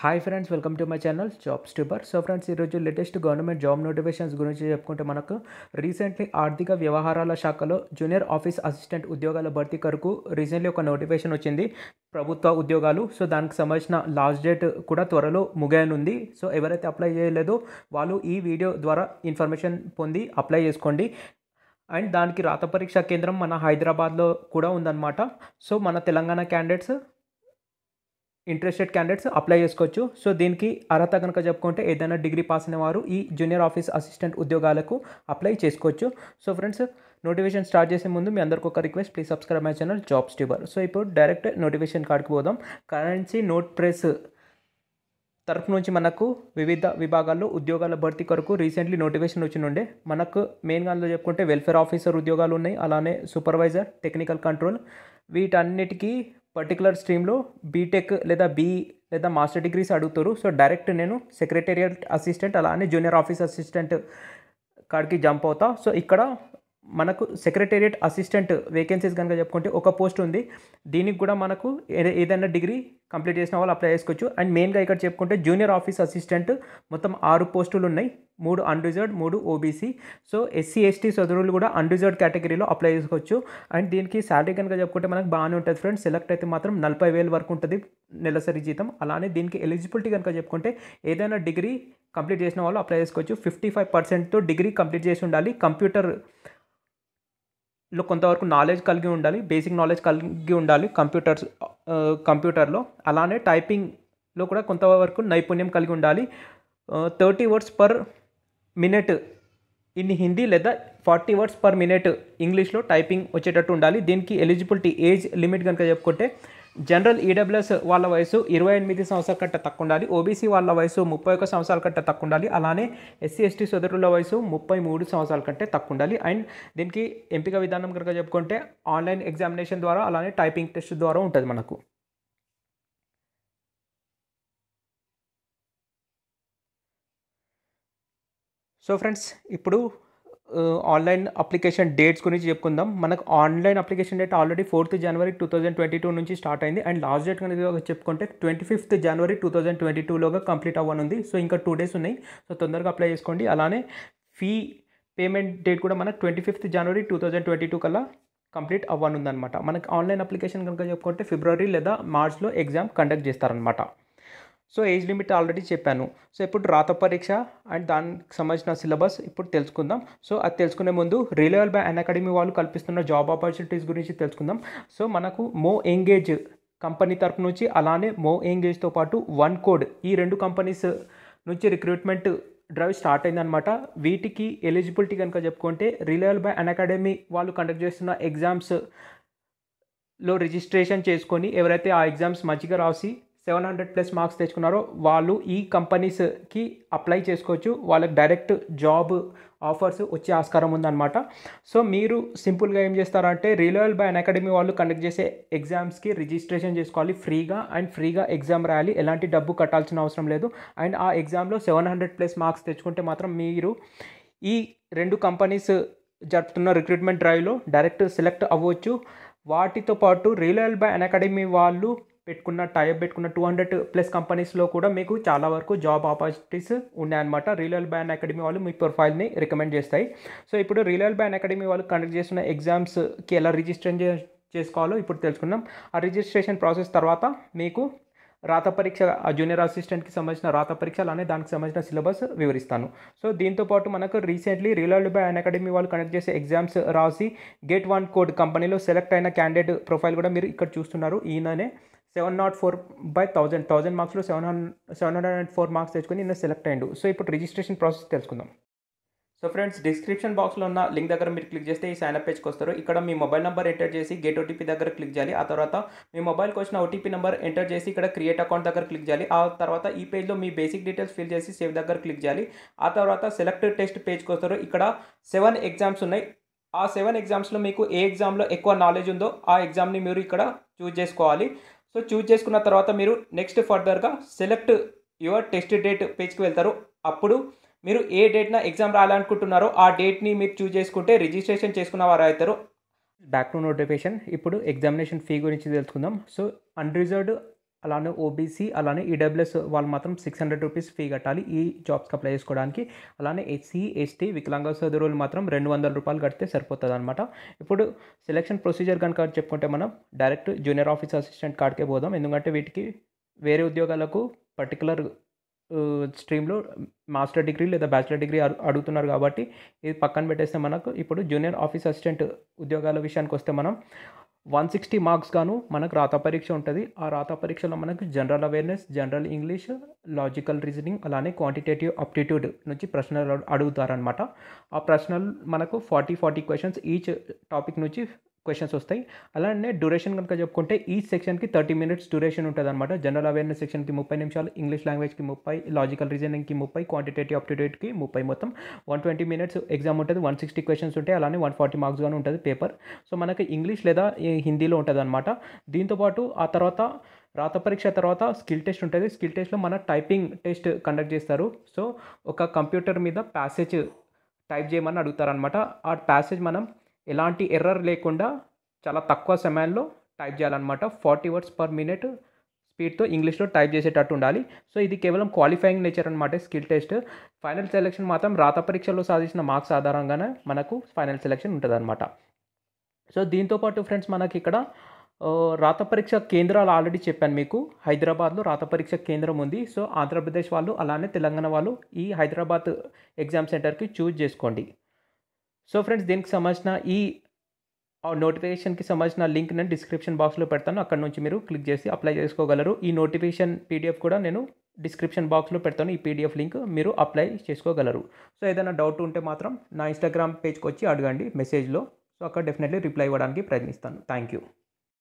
hi friends welcome to my channel job tuber so friends ఈరోజు latest government job notifications గురించి చెప్పుకుంటే మనకు recently ఆర్థిక వ్యవహారాల శాఖలో జూనియర్ ఆఫీస్ అసిస్టెంట్ ఉద్యోగాల భర్తీ కొరకు రీసెంట్లీ ఒక నోటిఫికేషన్ వచ్చింది ప్రభుత్వ ఉద్యోగాలు సో దానికి సంబంధించిన లాస్ట్ డేట్ కూడా త్వరలో ముగియనుంది సో ఎవరైతే అప్లై చేయలేదో వాళ్ళు ఈ వీడియో ద్వారా ఇన్ఫర్మేషన్ పొంది అప్లై చేసుకోండి అండ్ దానికి రాత పరీక్షా కేంద్రం మన హైదరాబాద్లో కూడా ఉందన్నమాట సో మన Telangana candidates interested candidates apply చేసుకోవచ్చు సో దీనికి అర్హత కనుక చెప్పుకుంటే ఏదైనా డిగ్రీ పాస్ అయిన వారు ఈ జూనియర్ ఆఫీస్ అసిస్టెంట్ ఉద్యోగాలకు అప్లై చేసుకోవచ్చు సో ఫ్రెండ్స్ నోటిఫికేషన్ స్టార్ట్ చేసే ముందు మీ అందరికి ఒక request please subscribe my channel jobs tuber so ఇప్పుడు డైరెక్ట్ నోటిఫికేషన్ కార్డ్కి పోదాం కరెన్సీ నోట్ ప్రెస్ తరఫు నుంచి మనకు వివిధ విభాగాల్లో ఉద్యోగాల భర్తీ కొరకు రీసెంట్లీ నోటిఫికేషన్ వచ్చినుండే మనకు మెయిన్గా అందులో చెప్పుకుంటే వెల్ఫేర్ ఆఫీసర్ ఉద్యోగాలు ఉన్నాయి అలానే సూపర్వైజర్ టెక్నికల్ కంట్రోల్ వీటన్నిటికీ పర్టికులర్ స్ట్రీమ్లో బీటెక్ లేదా బీ లేదా మాస్టర్ డిగ్రీస్ అడుగుతారు సో డైరెక్ట్ నేను సెక్రటేరియట్ అసిస్టెంట్ అలానే జూనియర్ ఆఫీస్ అసిస్టెంట్ కాడికి జంప్ అవుతా సో ఇక్కడ మనకు సెక్రటేరియట్ అసిస్టెంట్ వేకెన్సీస్ కనుక చెప్పుకుంటే ఒక పోస్ట్ ఉంది దీనికి కూడా మనకు ఏదైనా డిగ్రీ కంప్లీట్ చేసిన వాళ్ళు అప్లై చేసుకోవచ్చు అండ్ మెయిన్గా ఇక్కడ చెప్పుకుంటే జూనియర్ ఆఫీస్ అసిస్టెంట్ మొత్తం ఆరు పోస్టులు ఉన్నాయి మూడు అన్రిజర్వ్డ్ మూడు ఓబీసీ సో ఎస్సీ ఎస్టీ సోదరులు కూడా అన్రిజర్వ్డ్ కేటగిరీలో అప్లై చేసుకోవచ్చు అండ్ దీనికి శాలరీ కనుక చెప్పుకుంటే మనకు బాగానే ఉంటుంది ఫ్రెండ్స్ సెలెక్ట్ అయితే మాత్రం నలభై వేల వరకు ఉంటుంది నెలసరి జీతం అలానే దీనికి ఎలిజిబిలిటీ కనుక చెప్పుకుంటే ఏదైనా డిగ్రీ కంప్లీట్ చేసిన వాళ్ళు అప్లై చేసుకోవచ్చు ఫిఫ్టీ ఫైవ్ పర్సెంట్తో డిగ్రీ కంప్లీట్ చేసి ఉండాలి కంప్యూటర్ లో కొంతవరకు నాలెడ్జ్ కలిగి ఉండాలి బేసిక్ నాలెడ్జ్ కలిగి ఉండాలి కంప్యూటర్స్ కంప్యూటర్లో అలానే టైపింగ్లో కూడా కొంతవరకు నైపుణ్యం కలిగి ఉండాలి thirty words per minute in Hindi లేదా ఫార్టీ వర్డ్స్ పర్ మినిట్ ఇంగ్లీష్లో టైపింగ్ వచ్చేటట్టు ఉండాలి దీనికి ఎలిజిబిలిటీ ఏజ్ లిమిట్ కనుక చెప్పుకుంటే జనరల్ ఈడబ్ల్యూఎస్ e వాళ్ళ వయసు ఇరవై ఎనిమిది సంవత్సరాల కంటే తక్కువ ఉండాలి ఓబీసీ వాళ్ళ వయసు ముప్పై ఒక్క సంవత్సరాల కంటే తక్కువ ఉండాలి అలానే ఎస్సీ ఎస్టీ సోదరుల వయసు ముప్పై మూడు సంవత్సరాల కంటే తక్కువ ఉండాలి అండ్ దీనికి ఎంపిక విధానం కనుక చెప్పుకుంటే ఆన్లైన్ ఎగ్జామినేషన్ ద్వారా అలానే టైపింగ్ టెస్ట్ ద్వారా ఉంటుంది మనకు సో ఫ్రెండ్స్ ఇప్పుడు ఆన్లైన్ అప్లికేషన్ డేట్స్ గురించి చెప్పుకుందాం మనకు online application date already fourth January two thousand twenty two నుంచి స్టార్ట్ అయింది అండ్ లాస్ట్ డేట్ కనుక చెప్పుకుంటే twenty fifth January two thousand twenty టూలోగా కంప్లీట్ అవ్వనుంది సో ఇంకా టూ డేస్ ఉన్నాయి సో తొందరగా అప్లై చేసుకోండి అలానే ఫీ పేమెంట్ డేట్ కూడా మనకు twenty fifth January two thousand twenty two కల్లా కంప్లీట్ అవ్వనుందనమాట మనకు ఆన్లైన్ అప్లికేషన్ కనుక చెప్పుకుంటే ఫిబ్రవరి లేదా మార్చ్లో ఎగ్జామ్ కండక్ట్ చేస్తారనమాట సో ఏజ్ లిమిట్ ఆల్రెడీ చెప్పాను సో ఇప్పుడు రాత పరీక్ష అండ్ దానికి సంబంధించిన సిలబస్ ఇప్పుడు తెలుసుకుందాం సో అది తెలుసుకునే ముందు రిలయబుల్ బై అన్ అకాడమీ వాళ్ళు కల్పిస్తున్న జాబ్ ఆపర్చునిటీస్ గురించి తెలుసుకుందాం సో మనకు మో ఎంగేజ్ కంపెనీ తరపు నుంచి అలానే మో ఎంగేజ్తో పాటు వన్ కోడ్ ఈ రెండు కంపెనీస్ నుంచి రిక్రూట్మెంట్ డ్రైవ్ స్టార్ట్ అయిందనమాట వీటికి ఎలిజిబిలిటీ కనుక చెప్పుకుంటే రిలయబుల్ బై అన్ అకాడమీ వాళ్ళు కండక్ట్ చేస్తున్న ఎగ్జామ్స్ లో రిజిస్ట్రేషన్ చేసుకొని ఎవరైతే ఆ ఎగ్జామ్స్ మంచిగా రాసి సెవెన్ హండ్రెడ్ ప్లస్ మార్క్స్ తెచ్చుకున్నారో వాళ్ళు ఈ కంపెనీస్కి అప్లై చేసుకోవచ్చు వాళ్ళకి డైరెక్ట్ జాబ్ ఆఫర్స్ వచ్చే ఆస్కారం ఉందన్నమాట సో మీరు సింపుల్గా ఏం చేస్తారంటే రిలయల్ బై అన్ అకాడమీ వాళ్ళు కండక్ట్ చేసే ఎగ్జామ్స్కి రిజిస్ట్రేషన్ చేసుకోవాలి ఫ్రీగా అండ్ ఫ్రీగా ఎగ్జామ్ రాయాలి ఎలాంటి డబ్బు కట్టాల్సిన అవసరం లేదు అండ్ ఆ ఎగ్జామ్లో సెవెన్ హండ్రెడ్ ప్లస్ మార్క్స్ తెచ్చుకుంటే మాత్రం మీరు ఈ రెండు కంపెనీస్ జరుపుతున్న రిక్రూట్మెంట్ డ్రైవ్లో డైరెక్ట్ సెలెక్ట్ అవ్వచ్చు వాటితో పాటు రిలయల్ బై అన్ అకాడమీ వాళ్ళు పెట్టుకున్న టైప్ పెట్టుకున్న టూ హండ్రెడ్ ప్లస్ కంపెనీస్లో కూడా మీకు చాలా వరకు జాబ్ ఆపర్చునిటీస్ ఉన్నాయన్నమాట రియల్ బ్యాన్ అకాడమీ వాళ్ళు మీ ప్రొఫైల్ని రికమెండ్ చేస్తాయి సో ఇప్పుడు రియల్ బ్యాన్ అకాడమీ వాళ్ళు కండక్ట్ చేస్తున్న ఎగ్జామ్స్కి ఎలా రిజిస్టర్ చేసుకోవాలో ఇప్పుడు తెలుసుకుందాం ఆ రిజిస్ట్రేషన్ ప్రాసెస్ తర్వాత మీకు రాత పరీక్ష జూనియర్ అసిస్టెంట్కి సంబంధించిన రాత పరీక్ష అలానే దానికి సంబంధించిన సిలబస్ వివరిస్తాను సో దీంతోపాటు మనకు recently Relevel by Unacademy వాళ్ళు కండక్ట్ చేసే ఎగ్జామ్స్ రాసి గేట్ వన్ కోడ్ కంపెనీలో సెలెక్ట్ అయిన క్యాండిడేట్ ప్రొఫైల్ కూడా మీరు ఇక్కడ చూస్తున్నారు ఈయననే seven naught four by thousand thousand మార్క్స్లో seven hundred seven hundred and four marks తెచ్చుకొని నేను సెలెక్ట్ అయ్యిండు సో ఇప్పుడు రిజిస్ట్రేషన్ ప్రాసెస్ తెలుసుకుందాం సో ఫ్రెండ్స్ డిస్క్రిప్షన్ బాక్స్లో ఉన్న లింక్ దగ్గర మీరు క్లిక్ చేస్తే ఈ సైన్అప్ పేజ్కి వస్తారు ఇక్కడ మీ మొబైల్ నెంబర్ ఎంటర్ చేసి గేట్ ఓటీపీ దగ్గర క్లిక్ చేయాలి ఆ తర్వాత మీ మొబైల్కి వచ్చిన ఓటీపీ నెంబర్ ఎంటర్ చేసి ఇక్కడ క్రియేట్ అకౌంట్ దగ్గర క్లిక్ చేయాలి ఆ తర్వాత ఈ పేజ్లో మీ బేసిక్ డీటెయిల్స్ ఫిల్ చేసి సేవ్ దగ్గర క్లిక్ చేయాలి ఆ తర్వాత సెలెక్ట్ టెస్ట్ పేజ్కి వస్తారు ఇక్కడ సెవెన్ ఎగ్జామ్స్ ఉన్నాయి ఆ సెవెన్ ఎగ్జామ్స్లో మీకు ఏ ఎగ్జామ్లో ఎక్కువ నాలెడ్జ్ ఉందో ఆ ఎగ్జామ్ని మీరు ఇక్కడ చూజ్ చేసుకోవాలి సో చూజ్ చేసుకున్న తర్వాత మీరు నెక్స్ట్ ఫర్దర్గా సెలెక్ట్ యువర్ టెస్ట్ డేట్ పేజ్కి వెళ్తారు అప్పుడు మీరు ఏ డేట్న ఎగ్జామ్ రాయాలనుకుంటున్నారో ఆ డేట్ని మీరు చూజ్ చేసుకుంటే రిజిస్ట్రేషన్ చేసుకున్న వారు అవుతారు బ్యాక్ టు నోటిఫికేషన్ ఇప్పుడు ఎగ్జామినేషన్ ఫీ గురించి తెలుసుకుందాం సో అన్రిజర్వ్డ్ అలానే ఓబీసీ అలానే ఈడబ్ల్యూఎస్ e వాళ్ళు మాత్రం సిక్స్ హండ్రెడ్ రూపీస్ ఫీ కట్టాలి ఈ జాబ్స్కి అప్లై చేసుకోవడానికి అలానే ఎస్సీ ఎస్టీ వికలాంగ సోదరులు మాత్రం రెండు వందల రూపాయలు కడితే సరిపోతుంది అనమాట ఇప్పుడు సెలక్షన్ ప్రొసీజర్ కనుక చెప్పుకుంటే మనం డైరెక్ట్ జూనియర్ ఆఫీస్ అసిస్టెంట్ కార్డ్కే పోదాం ఎందుకంటే వీటికి వేరే ఉద్యోగాలకు పర్టికులర్ స్ట్రీమ్లో మాస్టర్ డిగ్రీ లేదా బ్యాచిలర్ డిగ్రీ అడుగుతున్నారు కాబట్టి ఇది పక్కన పెట్టేస్తే మనకు ఇప్పుడు జూనియర్ ఆఫీస్ అసిస్టెంట్ ఉద్యోగాల విషయానికి వస్తే మనం వన్ సిక్స్టీ మార్క్స్ గాను మనకు రాత పరీక్ష ఉంటుంది ఆ రాత పరీక్షలో మనకు general awareness general English logical reasoning అలానే క్వాంటిటేటివ్ అప్టిట్యూడ్ నుంచి ప్రశ్నలు అడుగుతారనమాట ఆ ప్రశ్నలు మనకు forty forty questions each topic నుంచి క్వశ్చన్స్ వస్తాయి అలానే డ్యూరేషన్ కనుక చెప్పుకుంటే ఈ సెక్షన్కి థర్టీ మినిట్స్ డ్యూరేషన్ ఉంటుంది అనమాట జనరల్ అవేర్నెస్ సెక్షన్కి ముప్పై నిమిషాలు ఇంగ్లీష్ లాంగ్వేజ్కి ముప్పై లాజికల్ రీజనింగ్కి ముప్పై క్వాంటిటేటివ్ అప్టిట్యూట్కి ముప్పై మొత్తం వన్ ట్వంటీ మినిట్స్ ఎగ్జామ్ ఉంటుంది వన్ సిక్స్టీ క్వశ్చన్స్ ఉంటాయి అలానే వన్ ఫార్టీ మార్క్స్ కానీ ఉంటుంది పేపర్ సో మనకి ఇంగ్లీష్ లేదా హిందీలో ఉంటుంది అనమాట దీంతోపాటు ఆ తర్వాత రాత పరీక్ష తర్వాత స్కిల్ టెస్ట్ ఉంటుంది స్కిల్ టెస్ట్లో మన టైపింగ్ టెస్ట్ కండక్ట్ చేస్తారు సో ఒక కంప్యూటర్ మీద ప్యాసేజ్ టైప్ చేయమని అడుగుతారనమాట ఆ ప్యాసేజ్ మనం ఎలాంటి ఎర్రర్ లేకుండా చాలా తక్కువ సమయంలో టైప్ చేయాలన్నమాట ఫార్టీ వర్డ్స్ పర్ మినిట్ స్పీడ్తో ఇంగ్లీష్లో టైప్ చేసేటట్టు ఉండాలి సో ఇది కేవలం క్వాలిఫైయింగ్ నేచర్ అనమాట స్కిల్ టెస్ట్ ఫైనల్ సెలెక్షన్ మాత్రం రాత పరీక్షలో సాధించిన మార్క్స్ ఆధారంగానే మనకు ఫైనల్ సెలెక్షన్ ఉంటుంది అనమాట సో దీంతోపాటు ఫ్రెండ్స్ మనకి ఇక్కడ రాత పరీక్ష కేంద్రాలు ఆల్రెడీ చెప్పాను మీకు హైదరాబాద్లో రాత పరీక్ష కేంద్రం ఉంది సో ఆంధ్రప్రదేశ్ వాళ్ళు అలానే తెలంగాణ వాళ్ళు ఈ హైదరాబాద్ ఎగ్జామ్ సెంటర్కి చూజ్ చేసుకోండి సో ఫ్రెండ్స్ దీనికి సంబంధించిన ఈ నోటిఫికేషన్కి సంబంధించిన లింక్ నేను డిస్క్రిప్షన్ బాక్స్లో పెడతాను అక్కడ నుంచి మీరు క్లిక్ చేసి అప్లై చేసుకోగలరు ఈ నోటిఫికేషన్ పీడిఎఫ్ కూడా నేను డిస్క్రిప్షన్ బాక్స్లో పెడతాను ఈ పీడిఎఫ్ లింక్ మీరు అప్లై చేసుకోగలరు సో ఏదైనా డౌట్ ఉంటే మాత్రం నా ఇన్స్టాగ్రామ్ పేజ్కి వచ్చి అడగండి మెసేజ్లో సో అక్కడ డెఫినెట్లీ రిప్లై ఇవ్వడానికి ప్రయత్నిస్తాను థ్యాంక్ యూ